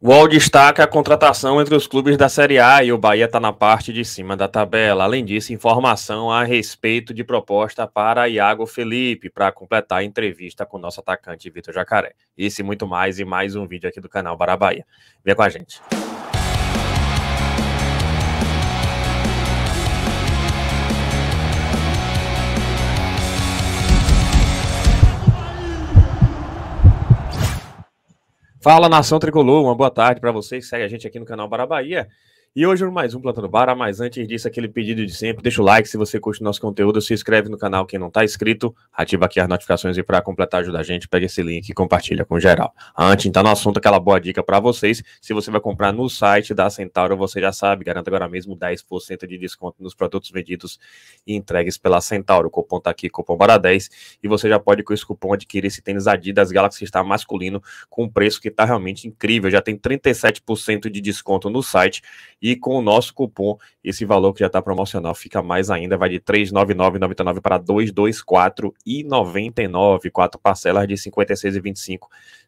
O UOL destaca a contratação entre os clubes da Série A e o Bahia está na parte de cima da tabela. Além disso, informação a respeito de proposta para Iago Felipe, para completar a entrevista com o nosso atacante Vitor Jacaré. Esse muito mais e mais um vídeo aqui do canal Barabaia. Vem com a gente. Fala Nação Tricolor, uma boa tarde para vocês. Segue a gente aqui no canal Barabahia e hoje mais um Plantando Vara, mas antes disso, aquele pedido de sempre, deixa o like se você curte o nosso conteúdo, se inscreve no canal quem não está inscrito, ativa aqui as notificações e para completar ajuda a gente, pega esse link e compartilha com geral. Antes, então, no assunto, aquela boa dica para vocês, se você vai comprar no site da Centauro, você já sabe, garanta agora mesmo 10% de desconto nos produtos vendidos e entregues pela Centauro, o cupom tá aqui, cupom para 10, e você já pode com esse cupom adquirir esse tênis Adidas Galaxy está masculino, com um preço que está realmente incrível, já tem 37% de desconto no site, e com o nosso cupom, esse valor que já está promocional fica mais ainda, vai de 399,99 para 224,99, quatro parcelas de 56,25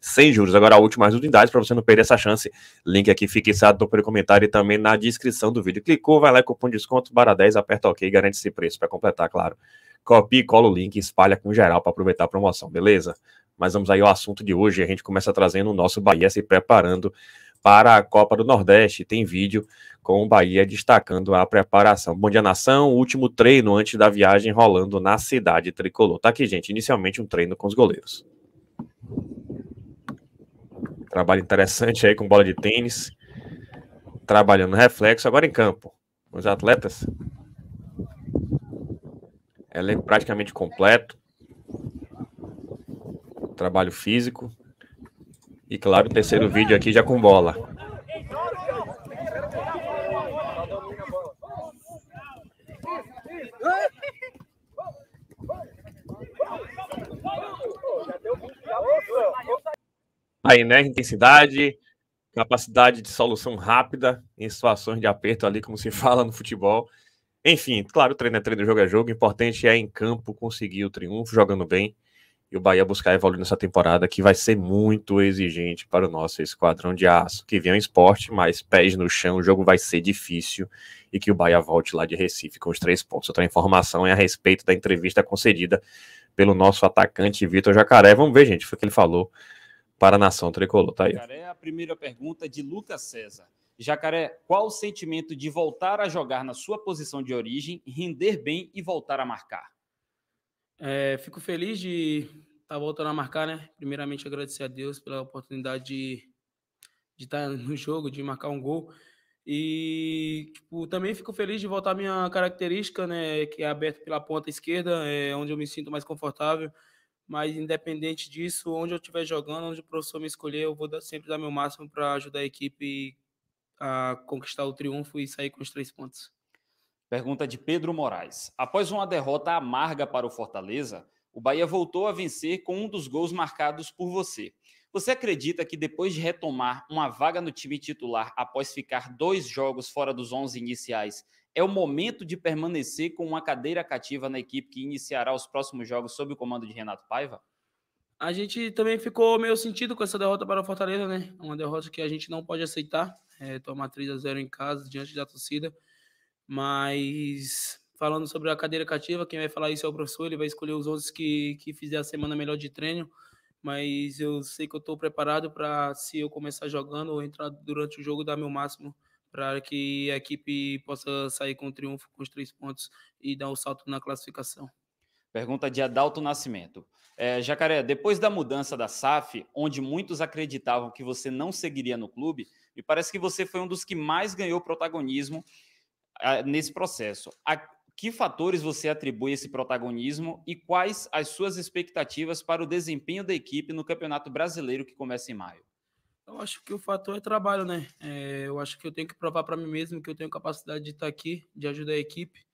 sem juros. Agora a última unidades para você não perder essa chance. Link aqui fixado no primeiro comentário e também na descrição do vídeo. Clicou, vai lá cupom de desconto barra 10, aperta OK e garante esse preço para completar, claro. Copie, cola o link, espalha com geral para aproveitar a promoção, beleza? Mas vamos aí ao assunto de hoje. A gente começa trazendo o nosso Bahia se preparando para a Copa do Nordeste. Tem vídeo com o Bahia destacando a preparação. Bom dia, nação. Último treino antes da viagem rolando na cidade tricolor. Tá aqui, gente. Inicialmente um treino com os goleiros. Trabalho interessante aí com bola de tênis. Trabalhando reflexo, agora em campo. Os atletas. Elenco é praticamente completo. Trabalho físico. E claro, o terceiro vídeo aqui já com bola. Aí, né? Intensidade, capacidade de solução rápida em situações de aperto ali, como se fala no futebol. Enfim, claro, treino é treino, jogo é jogo. O importante é em campo conseguir o triunfo, jogando bem e o Bahia buscar evoluir nessa temporada que vai ser muito exigente para o nosso esquadrão de aço, que vem ao esporte, mas pés no chão, o jogo vai ser difícil e que o Bahia volte lá de Recife com os três pontos. Outra informação é a respeito da entrevista concedida pelo nosso atacante Vitor Jacaré. Vamos ver, gente, foi o que ele falou para a nação tricolor. Tá aí. Jacaré, a primeira pergunta de Lucas César. Jacaré, qual o sentimento de voltar a jogar na sua posição de origem, render bem e voltar a marcar? É, fico feliz de estar tá voltando a marcar, né? Primeiramente, agradecer a Deus pela oportunidade de estar tá no jogo, de marcar um gol. E tipo, também fico feliz de voltar à minha característica, né? Que é aberto pela ponta esquerda, é onde eu me sinto mais confortável. Mas independente disso, onde eu estiver jogando, onde o professor me escolher, eu vou dar, sempre dar meu máximo para ajudar a equipe a conquistar o triunfo e sair com os três pontos. Pergunta de Pedro Moraes. Após uma derrota amarga para o Fortaleza, o Bahia voltou a vencer com um dos gols marcados por você. Você acredita que depois de retomar uma vaga no time titular após ficar dois jogos fora dos 11 iniciais, é o momento de permanecer com uma cadeira cativa na equipe que iniciará os próximos jogos sob o comando de Renato Paiva? A gente também ficou meio sentido com essa derrota para o Fortaleza, né? Uma derrota que a gente não pode aceitar. É, tomar 3 a 0 em casa, diante da torcida. Mas falando sobre a cadeira cativa, quem vai falar isso é o professor, ele vai escolher os outros que, que fizer a semana melhor de treino. Mas eu sei que eu estou preparado para, se eu começar jogando ou entrar durante o jogo, dar meu máximo para que a equipe possa sair com triunfo, com os três pontos e dar um salto na classificação. Pergunta de Adalto Nascimento. É, Jacaré, depois da mudança da SAF, onde muitos acreditavam que você não seguiria no clube, me parece que você foi um dos que mais ganhou protagonismo nesse processo. A que fatores você atribui esse protagonismo e quais as suas expectativas para o desempenho da equipe no Campeonato Brasileiro que começa em maio? Eu acho que o fator é trabalho, né? É, eu acho que eu tenho que provar para mim mesmo que eu tenho capacidade de estar tá aqui, de ajudar a equipe.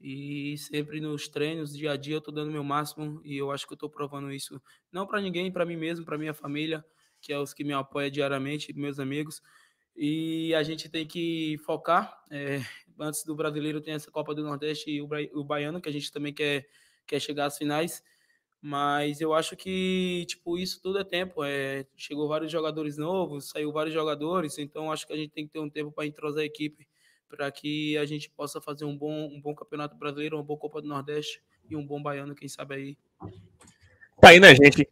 E sempre nos treinos, dia a dia, eu estou dando meu máximo e eu acho que eu estou provando isso não para ninguém, para mim mesmo, para minha família, que é os que me apoiam diariamente, meus amigos. E a gente tem que focar. É, antes do brasileiro tem essa Copa do Nordeste e o, o baiano, que a gente também quer, quer chegar às finais. Mas eu acho que, tipo, isso tudo é tempo. É, chegou vários jogadores novos, saiu vários jogadores, então acho que a gente tem que ter um tempo para entrosar a equipe, para que a gente possa fazer um bom, um bom Campeonato Brasileiro, uma boa Copa do Nordeste e um bom baiano, quem sabe aí. Tá aí, né, gente?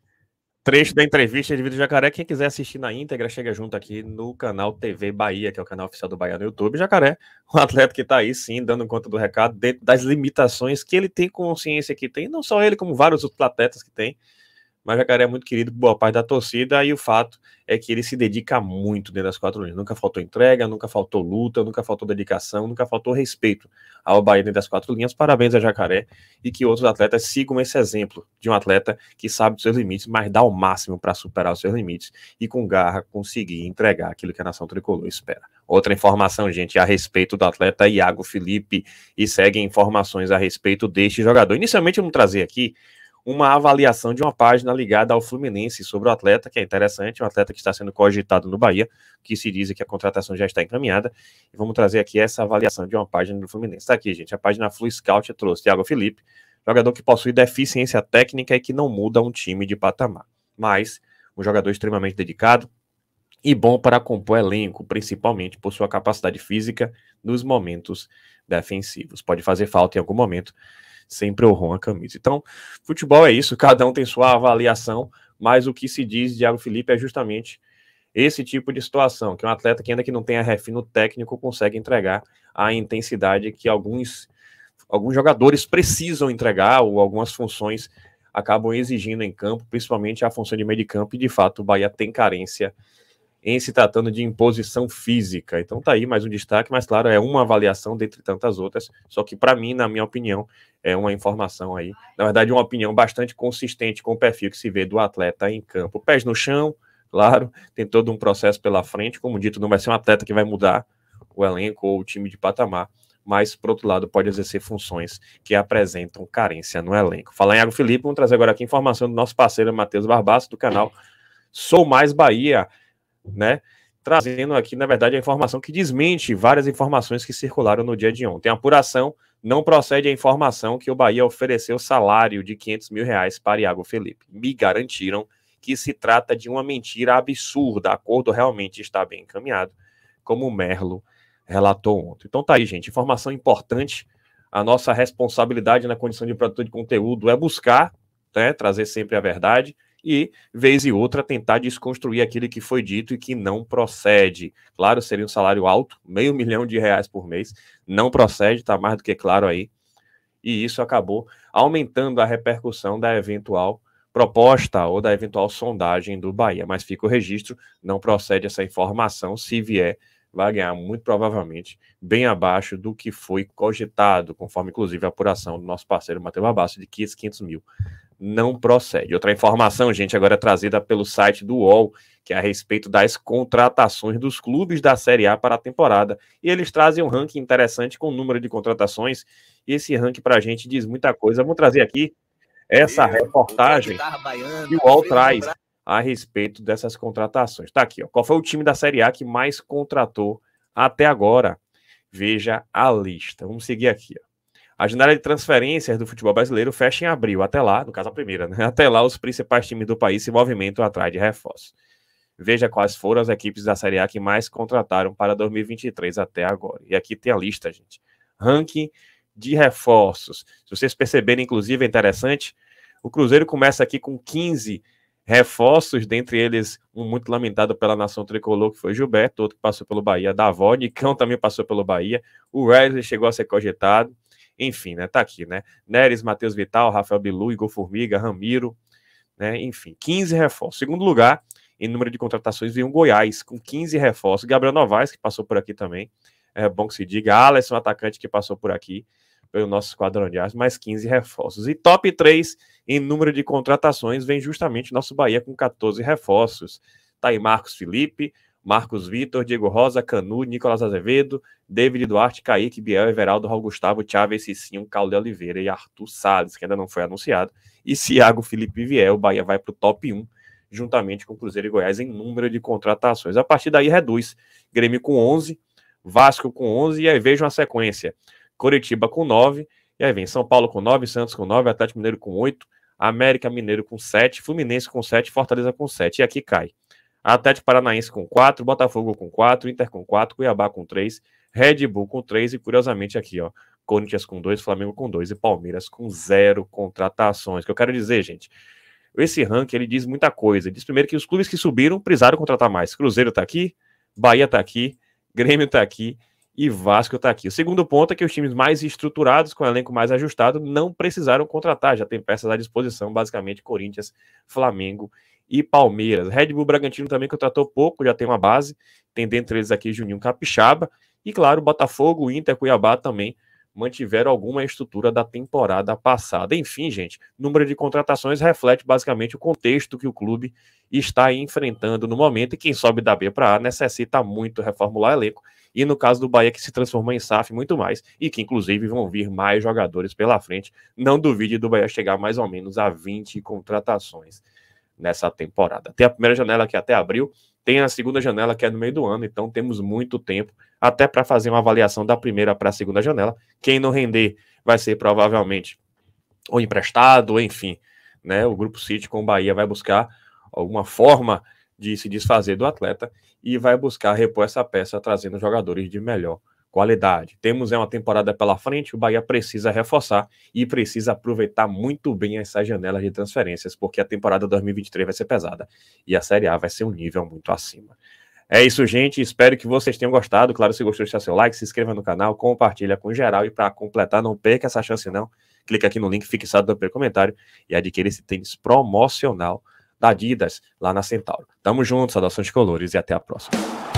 trecho da entrevista de Vida Jacaré. Quem quiser assistir na íntegra, chega junto aqui no canal TV Bahia, que é o canal oficial do Bahia no YouTube. Jacaré, um atleta que está aí sim, dando conta do recado, dentro das limitações que ele tem consciência que tem, não só ele, como vários outros atletas que tem mas Jacaré é muito querido por boa parte da torcida e o fato é que ele se dedica muito dentro das quatro linhas. Nunca faltou entrega, nunca faltou luta, nunca faltou dedicação, nunca faltou respeito ao Bahia dentro das quatro linhas. Parabéns a Jacaré e que outros atletas sigam esse exemplo de um atleta que sabe dos seus limites, mas dá o máximo para superar os seus limites e com garra conseguir entregar aquilo que a nação tricolor espera. Outra informação, gente, a respeito do atleta Iago Felipe e seguem informações a respeito deste jogador. Inicialmente eu não trazia aqui uma avaliação de uma página ligada ao Fluminense sobre o atleta, que é interessante, um atleta que está sendo cogitado no Bahia, que se diz que a contratação já está encaminhada. E vamos trazer aqui essa avaliação de uma página do Fluminense. Está aqui, gente, a página Flu Scout trouxe Thiago Felipe, jogador que possui deficiência técnica e que não muda um time de patamar. Mas um jogador extremamente dedicado e bom para compor elenco, principalmente por sua capacidade física nos momentos defensivos. Pode fazer falta em algum momento, sempre honram a camisa. Então, futebol é isso, cada um tem sua avaliação, mas o que se diz de Thiago Felipe é justamente esse tipo de situação, que um atleta que ainda que não tenha refino técnico consegue entregar a intensidade que alguns alguns jogadores precisam entregar ou algumas funções acabam exigindo em campo, principalmente a função de meio de campo, e de fato o Bahia tem carência em se tratando de imposição física. Então tá aí mais um destaque, mas claro, é uma avaliação dentre tantas outras, só que para mim, na minha opinião, é uma informação aí, na verdade, uma opinião bastante consistente com o perfil que se vê do atleta em campo. Pés no chão, claro, tem todo um processo pela frente, como dito, não vai ser um atleta que vai mudar o elenco ou o time de patamar, mas, por outro lado, pode exercer funções que apresentam carência no elenco. Fala em Iago Felipe, vamos trazer agora aqui informação do nosso parceiro Matheus Barbaço, do canal Sou Mais Bahia né? Trazendo aqui, na verdade, a informação que desmente várias informações que circularam no dia de ontem. A apuração não procede a informação que o Bahia ofereceu salário de 500 mil reais para Iago Felipe. Me garantiram que se trata de uma mentira absurda. O acordo realmente está bem encaminhado, como o Merlo relatou ontem. Então tá aí, gente. Informação importante. A nossa responsabilidade na condição de produtor de conteúdo é buscar, né, trazer sempre a verdade e, vez e outra, tentar desconstruir aquilo que foi dito e que não procede. Claro, seria um salário alto, meio milhão de reais por mês, não procede, está mais do que claro aí. E isso acabou aumentando a repercussão da eventual proposta ou da eventual sondagem do Bahia. Mas fica o registro, não procede essa informação. Se vier, vai ganhar muito provavelmente bem abaixo do que foi cogitado, conforme inclusive a apuração do nosso parceiro Matheus Abasso, de que 500 mil não procede. Outra informação, gente, agora é trazida pelo site do UOL, que é a respeito das contratações dos clubes da Série A para a temporada. E eles trazem um ranking interessante com o número de contratações. E esse ranking para a gente diz muita coisa. Vamos trazer aqui essa reportagem que o UOL traz a respeito dessas contratações. Está aqui, ó. Qual foi o time da Série A que mais contratou até agora? Veja a lista. Vamos seguir aqui. Ó. A janela de transferências do futebol brasileiro fecha em abril. Até lá, no caso a primeira, né? Até lá, os principais times do país se movimentam atrás de reforços. Veja quais foram as equipes da Série A que mais contrataram para 2023 até agora. E aqui tem a lista, gente. Ranking de reforços. Se vocês perceberem, inclusive, é interessante, o Cruzeiro começa aqui com 15 reforços, dentre eles um muito lamentado pela nação tricolor, que foi Gilberto, outro que passou pelo Bahia, Davó, Nicão também passou pelo Bahia, o Wesley chegou a ser cogitado, enfim, né? Tá aqui, né? Neres, Matheus Vital, Rafael Bilu, Igor Formiga, Ramiro, né? Enfim, 15 reforços. Segundo lugar, em número de contratações, veio o Goiás, com 15 reforços. Gabriel Novaes, que passou por aqui também. É bom que se diga. Alisson, atacante, que passou por aqui pelo nosso esquadrão de armas, mais 15 reforços. E top 3 em número de contratações vem justamente nosso Bahia com 14 reforços. Tá aí Marcos Felipe, Marcos Vitor, Diego Rosa, Canu, Nicolas Azevedo, David Duarte, Kaique, Biel, Everaldo, Raul Gustavo, Chávez, Cicinho, Calde Oliveira e Arthur Salles, que ainda não foi anunciado. E Thiago Felipe Viel, o Bahia vai para o top 1, juntamente com Cruzeiro e Goiás, em número de contratações. A partir daí reduz. Grêmio com 11, Vasco com 11, e aí vejam a sequência. Curitiba com 9, e aí vem São Paulo com 9, Santos com 9, Atlético Mineiro com 8, América Mineiro com 7, Fluminense com 7, Fortaleza com 7. E aqui cai. Atlético Paranaense com 4, Botafogo com 4, Inter com 4, Cuiabá com 3, Red Bull com 3 e curiosamente aqui, ó, Corinthians com 2, Flamengo com 2 e Palmeiras com 0 contratações. O que eu quero dizer, gente, esse ranking ele diz muita coisa. Ele diz primeiro que os clubes que subiram precisaram contratar mais. Cruzeiro tá aqui, Bahia tá aqui, Grêmio tá aqui e Vasco tá aqui. O segundo ponto é que os times mais estruturados, com o elenco mais ajustado, não precisaram contratar, já tem peças à disposição, basicamente Corinthians, Flamengo e Palmeiras. Red Bull Bragantino também contratou pouco, já tem uma base, tem dentre eles aqui Juninho Capixaba, e claro, Botafogo, Inter, Cuiabá também mantiveram alguma estrutura da temporada passada. Enfim, gente, número de contratações reflete basicamente o contexto que o clube está enfrentando no momento e quem sobe da B para A necessita muito reformular elenco. E no caso do Bahia, que se transformou em SAF muito mais e que, inclusive, vão vir mais jogadores pela frente, não duvide do Bahia chegar mais ou menos a 20 contratações nessa temporada. Tem a primeira janela que é até abril, tem a segunda janela que é no meio do ano, então temos muito tempo até para fazer uma avaliação da primeira para a segunda janela. Quem não render vai ser provavelmente ou emprestado, ou enfim, né? O grupo City com o Bahia vai buscar alguma forma de se desfazer do atleta e vai buscar repor essa peça trazendo jogadores de melhor qualidade. Temos é uma temporada pela frente, o Bahia precisa reforçar e precisa aproveitar muito bem essa janela de transferências, porque a temporada 2023 vai ser pesada e a Série A vai ser um nível muito acima. É isso, gente. Espero que vocês tenham gostado. Claro, se gostou, deixa seu like, se inscreva no canal, compartilha com geral e para completar, não perca essa chance não. Clica aqui no link fixado no comentário e adquira esse tênis promocional da Adidas lá na Centauro. Tamo junto, saudações colores e até a próxima.